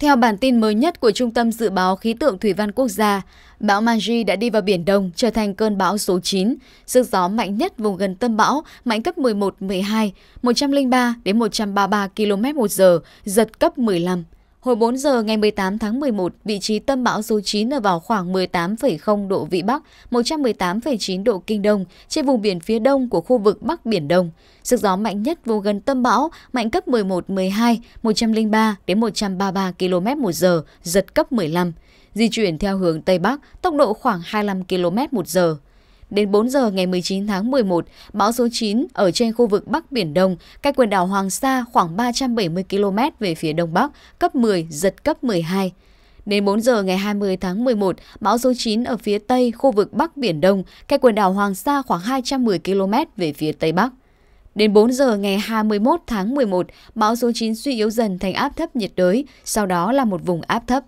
Theo bản tin mới nhất của Trung tâm Dự báo Khí tượng Thủy văn Quốc gia, bão Manji đã đi vào Biển Đông trở thành cơn bão số 9, sức gió mạnh nhất vùng gần tâm bão, mạnh cấp 11-12, 103-133 km/h, giật cấp 15. Hồi 4 giờ ngày 18 tháng 11, vị trí tâm bão số 9 ở vào khoảng 18,0 độ Vĩ Bắc, 118,9 độ Kinh Đông, trên vùng biển phía đông của khu vực Bắc Biển Đông. Sức gió mạnh nhất vùng gần tâm bão mạnh cấp 11-12, 103 đến 133 km một giờ, giật cấp 15. Di chuyển theo hướng Tây Bắc, tốc độ khoảng 25 km một giờ. Đến 4 giờ ngày 19 tháng 11, bão số 9 ở trên khu vực Bắc Biển Đông, cách quần đảo Hoàng Sa khoảng 370 km về phía đông bắc, cấp 10, giật cấp 12. Đến 4 giờ ngày 20 tháng 11, bão số 9 ở phía tây khu vực Bắc Biển Đông, cách quần đảo Hoàng Sa khoảng 210 km về phía tây bắc. Đến 4 giờ ngày 21 tháng 11, bão số 9 suy yếu dần thành áp thấp nhiệt đới, sau đó là một vùng áp thấp.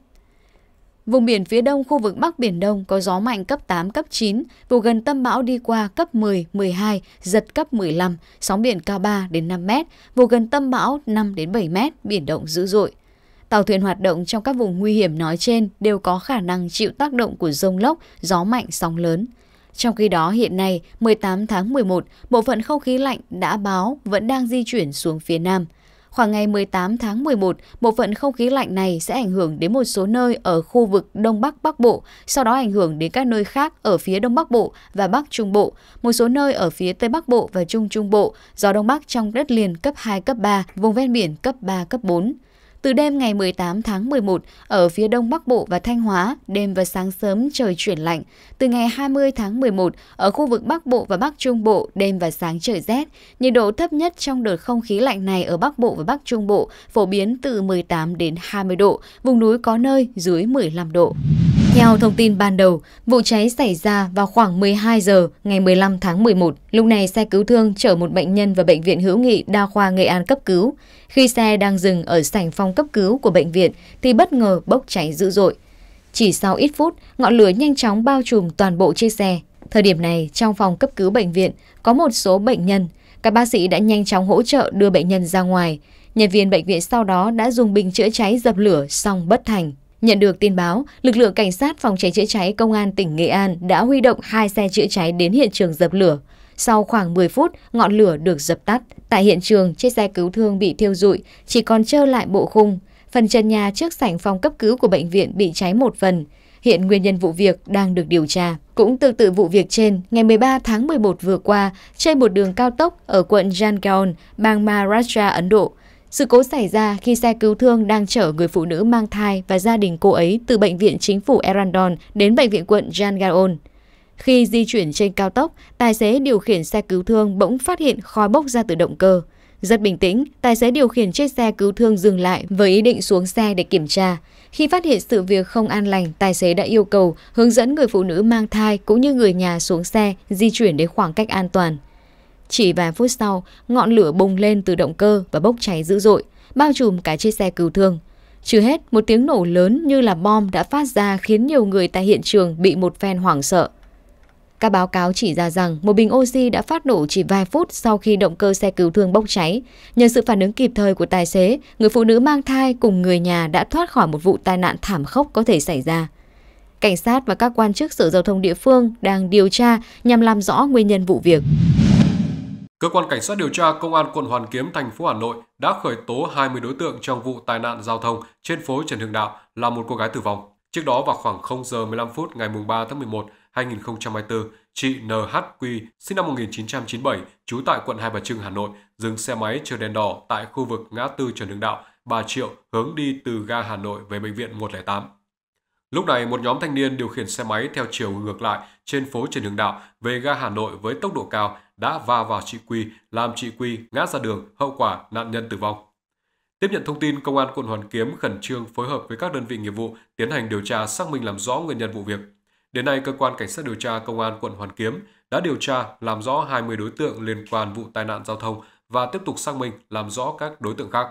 Vùng biển phía đông khu vực Bắc Biển Đông có gió mạnh cấp 8, cấp 9, vùng gần tâm bão đi qua cấp 10, 12, giật cấp 15, sóng biển cao 3 đến 5 mét, vùng gần tâm bão 5 đến 7 mét, biển động dữ dội. Tàu thuyền hoạt động trong các vùng nguy hiểm nói trên đều có khả năng chịu tác động của rông lốc, gió mạnh, sóng lớn. Trong khi đó hiện nay, 18 tháng 11, bộ phận không khí lạnh đã báo vẫn đang di chuyển xuống phía Nam – Khoảng ngày 18 tháng 11, bộ phận không khí lạnh này sẽ ảnh hưởng đến một số nơi ở khu vực Đông Bắc Bắc Bộ, sau đó ảnh hưởng đến các nơi khác ở phía Đông Bắc Bộ và Bắc Trung Bộ, một số nơi ở phía Tây Bắc Bộ và Trung Trung Bộ, gió Đông Bắc trong đất liền cấp 2, cấp 3, vùng ven biển cấp 3, cấp 4. Từ đêm ngày 18 tháng 11, ở phía đông bắc bộ và Thanh Hóa, đêm và sáng sớm trời chuyển lạnh. Từ ngày 20 tháng 11, ở khu vực bắc bộ và bắc trung bộ, đêm và sáng trời rét. Nhiệt độ thấp nhất trong đợt không khí lạnh này ở bắc bộ và bắc trung bộ phổ biến từ 18 đến 20 độ, vùng núi có nơi dưới 15 độ. Theo thông tin ban đầu, vụ cháy xảy ra vào khoảng 12 giờ ngày 15 tháng 11. Lúc này xe cứu thương chở một bệnh nhân vào bệnh viện hữu nghị đa khoa Nghệ An cấp cứu. Khi xe đang dừng ở sảnh phòng cấp cứu của bệnh viện thì bất ngờ bốc cháy dữ dội. Chỉ sau ít phút, ngọn lửa nhanh chóng bao trùm toàn bộ chiếc xe. Thời điểm này, trong phòng cấp cứu bệnh viện có một số bệnh nhân. Các bác sĩ đã nhanh chóng hỗ trợ đưa bệnh nhân ra ngoài. Nhân viên bệnh viện sau đó đã dùng bình chữa cháy dập lửa xong bất thành. Nhận được tin báo, lực lượng cảnh sát phòng cháy chữa cháy công an tỉnh Nghệ An đã huy động hai xe chữa cháy đến hiện trường dập lửa. Sau khoảng 10 phút, ngọn lửa được dập tắt. Tại hiện trường, chiếc xe cứu thương bị thiêu rụi, chỉ còn trơ lại bộ khung. Phần trần nhà trước sảnh phòng cấp cứu của bệnh viện bị cháy một phần. Hiện nguyên nhân vụ việc đang được điều tra. Cũng tương tự vụ việc trên, ngày 13 tháng 11 vừa qua, trên một đường cao tốc ở quận Jangaon, bang Maharashtra, Ấn Độ, sự cố xảy ra khi xe cứu thương đang chở người phụ nữ mang thai và gia đình cô ấy từ bệnh viện chính phủ Erandon đến bệnh viện quận Jangaon. Khi di chuyển trên cao tốc, tài xế điều khiển xe cứu thương bỗng phát hiện khói bốc ra từ động cơ. Rất bình tĩnh, tài xế điều khiển chiếc xe cứu thương dừng lại với ý định xuống xe để kiểm tra. Khi phát hiện sự việc không an lành, tài xế đã yêu cầu hướng dẫn người phụ nữ mang thai cũng như người nhà xuống xe di chuyển đến khoảng cách an toàn. Chỉ vài phút sau, ngọn lửa bùng lên từ động cơ và bốc cháy dữ dội, bao trùm cả chiếc xe cứu thương. Trừ hết, một tiếng nổ lớn như là bom đã phát ra khiến nhiều người tại hiện trường bị một phen hoảng sợ. Các báo cáo chỉ ra rằng một bình oxy đã phát nổ chỉ vài phút sau khi động cơ xe cứu thương bốc cháy. Nhờ sự phản ứng kịp thời của tài xế, người phụ nữ mang thai cùng người nhà đã thoát khỏi một vụ tai nạn thảm khốc có thể xảy ra. Cảnh sát và các quan chức sở giao thông địa phương đang điều tra nhằm làm rõ nguyên nhân vụ việc. Cơ quan cảnh sát điều tra Công an quận Hoàn Kiếm, thành phố Hà Nội đã khởi tố 20 đối tượng trong vụ tai nạn giao thông trên phố Trần Hưng Đạo là một cô gái tử vong. Trước đó vào khoảng 0 giờ 15 phút ngày 3 tháng 11, 2024, chị NHQ, sinh năm 1997, trú tại quận Hai Bà Trưng, Hà Nội, dừng xe máy chờ đèn đỏ tại khu vực ngã tư Trần Hưng Đạo, Bà Triệu hướng đi từ ga Hà Nội về bệnh viện 108. Lúc này, một nhóm thanh niên điều khiển xe máy theo chiều ngược lại trên phố Trần Hưng Đạo về ga Hà Nội với tốc độ cao đã va vào chị Quy, làm chị Quy ngã ra đường, hậu quả nạn nhân tử vong. Tiếp nhận thông tin, Công an quận Hoàn Kiếm khẩn trương phối hợp với các đơn vị nghiệp vụ tiến hành điều tra xác minh làm rõ nguyên nhân vụ việc. Đến nay, cơ quan cảnh sát điều tra Công an quận Hoàn Kiếm đã điều tra làm rõ 20 đối tượng liên quan vụ tai nạn giao thông và tiếp tục xác minh làm rõ các đối tượng khác.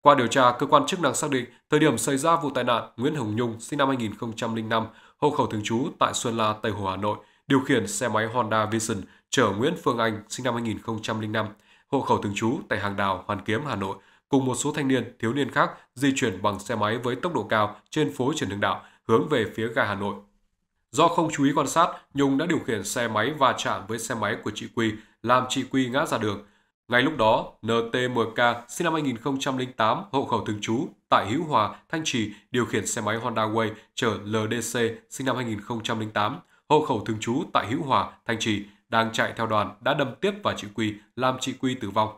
Qua điều tra, cơ quan chức năng xác định thời điểm xảy ra vụ tai nạn, Nguyễn Hồng Nhung sinh năm 2005, hộ khẩu thường trú tại Xuân La, Tây Hồ, Hà Nội, điều khiển xe máy Honda Vision chở Nguyễn Phương Anh, sinh năm 2005, hộ khẩu thường trú tại Hàng Đào, Hoàn Kiếm, Hà Nội, cùng một số thanh niên, thiếu niên khác di chuyển bằng xe máy với tốc độ cao trên phố Trần Hưng Đạo, hướng về phía ga Hà Nội. Do không chú ý quan sát, Nhung đã điều khiển xe máy va chạm với xe máy của chị Quy, làm chị Quy ngã ra đường. Ngay lúc đó, NTMK sinh năm 2008, hộ khẩu thường trú tại Hữu Hòa, Thanh Trì, điều khiển xe máy Honda Way chở LDC sinh năm 2008, hộ khẩu thường trú tại Hữu Hòa, Thanh Trì, đang chạy theo đoàn đã đâm tiếp vào chị Quy, làm chị Quy tử vong.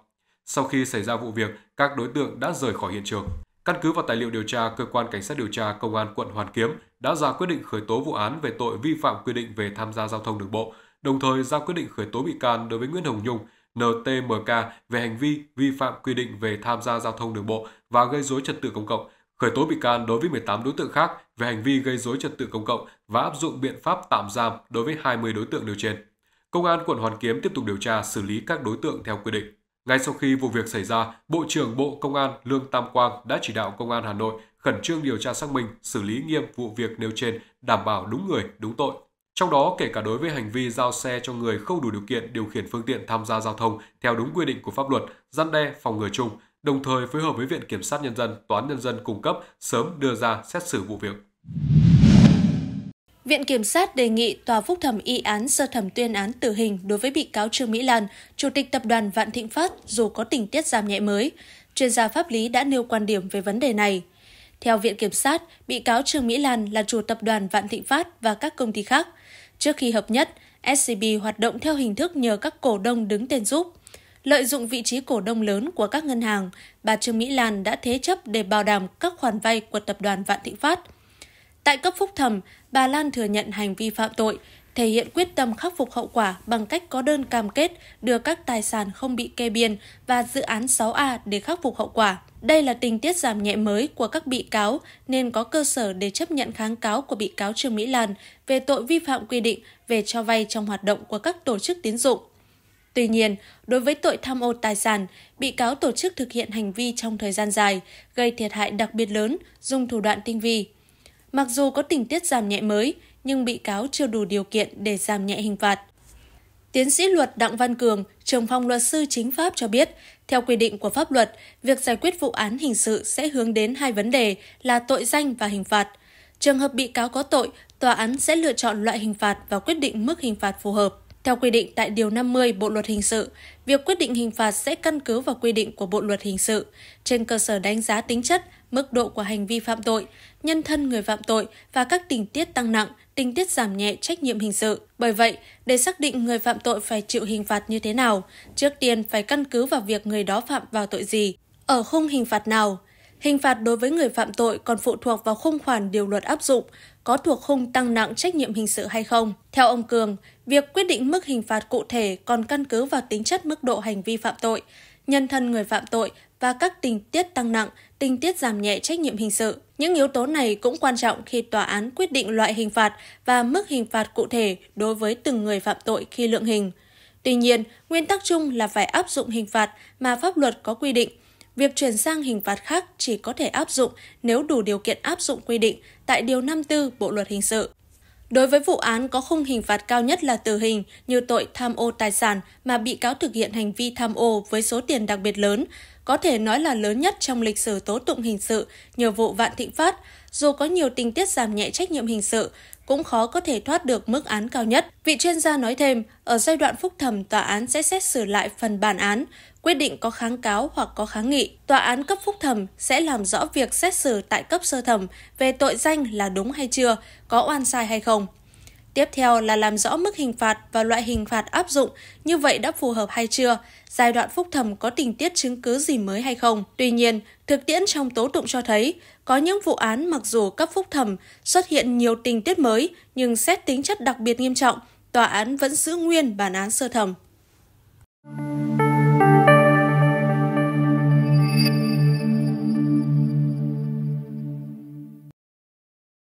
Sau khi xảy ra vụ việc, các đối tượng đã rời khỏi hiện trường. Căn cứ vào tài liệu điều tra, cơ quan cảnh sát điều tra công an quận Hoàn Kiếm đã ra quyết định khởi tố vụ án về tội vi phạm quy định về tham gia giao thông đường bộ, đồng thời ra quyết định khởi tố bị can đối với Nguyễn Hồng Nhung, NTMK về hành vi vi phạm quy định về tham gia giao thông đường bộ và gây dối trật tự công cộng, khởi tố bị can đối với 18 đối tượng khác về hành vi gây dối trật tự công cộng và áp dụng biện pháp tạm giam đối với 20 đối tượng nêu trên. Công an quận Hoàn Kiếm tiếp tục điều tra xử lý các đối tượng theo quy định. Ngay sau khi vụ việc xảy ra, Bộ trưởng Bộ Công an Lương Tam Quang đã chỉ đạo Công an Hà Nội khẩn trương điều tra xác minh, xử lý nghiêm vụ việc nêu trên, đảm bảo đúng người, đúng tội. Trong đó kể cả đối với hành vi giao xe cho người không đủ điều kiện điều khiển phương tiện tham gia giao thông theo đúng quy định của pháp luật, gian đe phòng ngừa chung, đồng thời phối hợp với Viện Kiểm sát Nhân dân, Toán Nhân dân cung cấp sớm đưa ra xét xử vụ việc. Viện Kiểm sát đề nghị Tòa Phúc thẩm y án sơ thẩm tuyên án tử hình đối với bị cáo Trương Mỹ Lan, Chủ tịch Tập đoàn Vạn Thịnh Phát dù có tình tiết giảm nhẹ mới. Chuyên gia pháp lý đã nêu quan điểm về vấn đề này. Theo Viện Kiểm sát, bị cáo Trương Mỹ Lan là chủ tập đoàn Vạn Thịnh Phát và các công ty khác. Trước khi hợp nhất, SCB hoạt động theo hình thức nhờ các cổ đông đứng tên giúp. Lợi dụng vị trí cổ đông lớn của các ngân hàng, bà Trương Mỹ Lan đã thế chấp để bảo đảm các khoản vay của tập đoàn Vạn Thịnh Phát – Tại cấp phúc thẩm, bà Lan thừa nhận hành vi phạm tội, thể hiện quyết tâm khắc phục hậu quả bằng cách có đơn cam kết đưa các tài sản không bị kê biên và dự án 6A để khắc phục hậu quả. Đây là tình tiết giảm nhẹ mới của các bị cáo nên có cơ sở để chấp nhận kháng cáo của bị cáo Trương Mỹ Lan về tội vi phạm quy định về cho vay trong hoạt động của các tổ chức tín dụng. Tuy nhiên, đối với tội tham ô tài sản, bị cáo tổ chức thực hiện hành vi trong thời gian dài, gây thiệt hại đặc biệt lớn, dùng thủ đoạn tinh vi. Mặc dù có tình tiết giảm nhẹ mới, nhưng bị cáo chưa đủ điều kiện để giảm nhẹ hình phạt. Tiến sĩ luật Đặng Văn Cường, trưởng phòng luật sư chính pháp cho biết, theo quy định của pháp luật, việc giải quyết vụ án hình sự sẽ hướng đến hai vấn đề là tội danh và hình phạt. Trường hợp bị cáo có tội, tòa án sẽ lựa chọn loại hình phạt và quyết định mức hình phạt phù hợp. Theo quy định tại Điều 50 Bộ Luật Hình sự, việc quyết định hình phạt sẽ căn cứ vào quy định của Bộ Luật Hình sự, trên cơ sở đánh giá tính chất, mức độ của hành vi phạm tội, nhân thân người phạm tội và các tình tiết tăng nặng, tình tiết giảm nhẹ trách nhiệm hình sự. Bởi vậy, để xác định người phạm tội phải chịu hình phạt như thế nào, trước tiên phải căn cứ vào việc người đó phạm vào tội gì, ở khung hình phạt nào. Hình phạt đối với người phạm tội còn phụ thuộc vào khung khoản điều luật áp dụng, có thuộc khung tăng nặng trách nhiệm hình sự hay không. Theo ông Cường, việc quyết định mức hình phạt cụ thể còn căn cứ vào tính chất mức độ hành vi phạm tội, nhân thân người phạm tội và các tình tiết tăng nặng, tình tiết giảm nhẹ trách nhiệm hình sự. Những yếu tố này cũng quan trọng khi tòa án quyết định loại hình phạt và mức hình phạt cụ thể đối với từng người phạm tội khi lượng hình. Tuy nhiên, nguyên tắc chung là phải áp dụng hình phạt mà pháp luật có quy định. Việc chuyển sang hình phạt khác chỉ có thể áp dụng nếu đủ điều kiện áp dụng quy định tại Điều 54 Bộ Luật Hình sự. Đối với vụ án có khung hình phạt cao nhất là tử hình như tội tham ô tài sản mà bị cáo thực hiện hành vi tham ô với số tiền đặc biệt lớn, có thể nói là lớn nhất trong lịch sử tố tụng hình sự nhờ vụ Vạn Thịnh Phát, dù có nhiều tình tiết giảm nhẹ trách nhiệm hình sự, cũng khó có thể thoát được mức án cao nhất. Vị chuyên gia nói thêm, ở giai đoạn phúc thẩm tòa án sẽ xét xử lại phần bản án, quyết định có kháng cáo hoặc có kháng nghị. Tòa án cấp phúc thẩm sẽ làm rõ việc xét xử tại cấp sơ thẩm về tội danh là đúng hay chưa, có oan sai hay không. Tiếp theo là làm rõ mức hình phạt và loại hình phạt áp dụng, như vậy đã phù hợp hay chưa, giai đoạn phúc thẩm có tình tiết chứng cứ gì mới hay không. Tuy nhiên, thực tiễn trong tố tụng cho thấy, có những vụ án mặc dù cấp phúc thẩm xuất hiện nhiều tình tiết mới, nhưng xét tính chất đặc biệt nghiêm trọng, tòa án vẫn giữ nguyên bản án sơ thẩm.